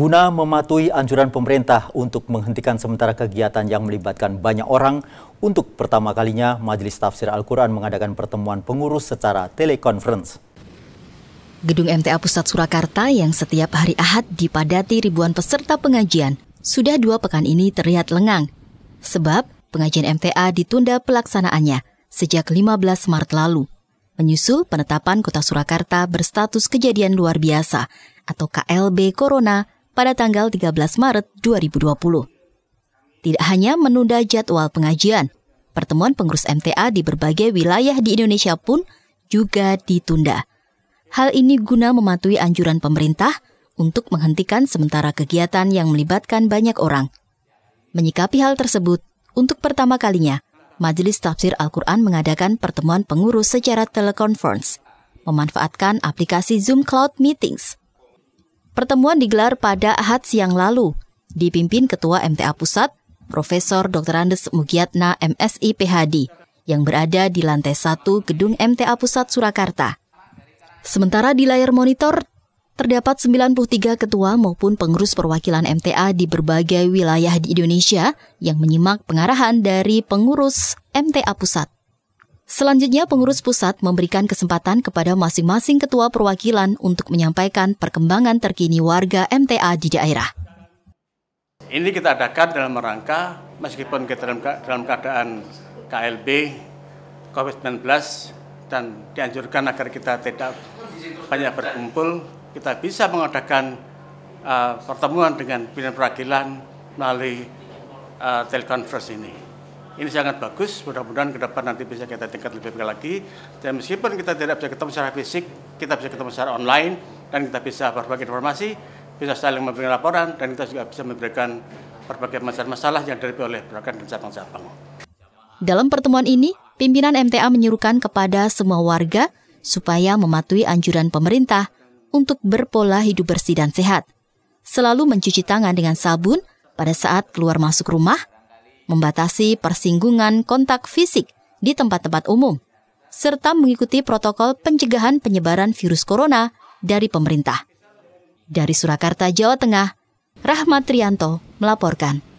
Guna mematuhi anjuran pemerintah untuk menghentikan sementara kegiatan yang melibatkan banyak orang, untuk pertama kalinya Majelis Tafsir Al-Quran mengadakan pertemuan pengurus secara telekonferensi. Gedung MTA Pusat Surakarta yang setiap hari Ahad dipadati ribuan peserta pengajian sudah dua pekan ini terlihat lengang. Sebab pengajian MTA ditunda pelaksanaannya sejak 15 Maret lalu. Menyusul penetapan kota Surakarta berstatus kejadian luar biasa atau KLB Corona pada tanggal 13 Maret 2020. Tidak hanya menunda jadwal pengajian, pertemuan pengurus MTA di berbagai wilayah di Indonesia pun juga ditunda. Hal ini guna mematuhi anjuran pemerintah untuk menghentikan sementara kegiatan yang melibatkan banyak orang. Menyikapi hal tersebut, untuk pertama kalinya, Majelis Tafsir Al-Quran mengadakan pertemuan pengurus secara telekonferensi, memanfaatkan aplikasi Zoom Cloud Meetings – Pertemuan digelar pada Ahad siang lalu, dipimpin Ketua MTA Pusat, Profesor Dr. Andes Mugiatna MSI PHD, yang berada di lantai 1 gedung MTA Pusat Surakarta. Sementara di layar monitor, terdapat 93 ketua maupun pengurus perwakilan MTA di berbagai wilayah di Indonesia yang menyimak pengarahan dari pengurus MTA Pusat. Selanjutnya, pengurus pusat memberikan kesempatan kepada masing-masing ketua perwakilan untuk menyampaikan perkembangan terkini warga MTA di daerah. Ini kita adakan dalam rangka meskipun kita dalam, dalam keadaan KLB COVID-19 dan dianjurkan agar kita tidak banyak berkumpul, kita bisa mengadakan uh, pertemuan dengan pimpinan perwakilan melalui uh, telekonferensi ini. Ini sangat bagus, mudah-mudahan ke depan nanti bisa kita tingkat lebih lagi. Dan meskipun kita tidak bisa ketemu secara fisik, kita bisa ketemu secara online, dan kita bisa berbagi informasi, bisa saling memberikan laporan, dan kita juga bisa memberikan berbagai masalah-masalah yang dihadapi oleh gerakan dan cabang-cabang. Dalam pertemuan ini, pimpinan MTA menyuruhkan kepada semua warga supaya mematuhi anjuran pemerintah untuk berpola hidup bersih dan sehat. Selalu mencuci tangan dengan sabun pada saat keluar masuk rumah membatasi persinggungan kontak fisik di tempat-tempat umum, serta mengikuti protokol pencegahan penyebaran virus corona dari pemerintah. Dari Surakarta, Jawa Tengah, Rahmat Rianto melaporkan.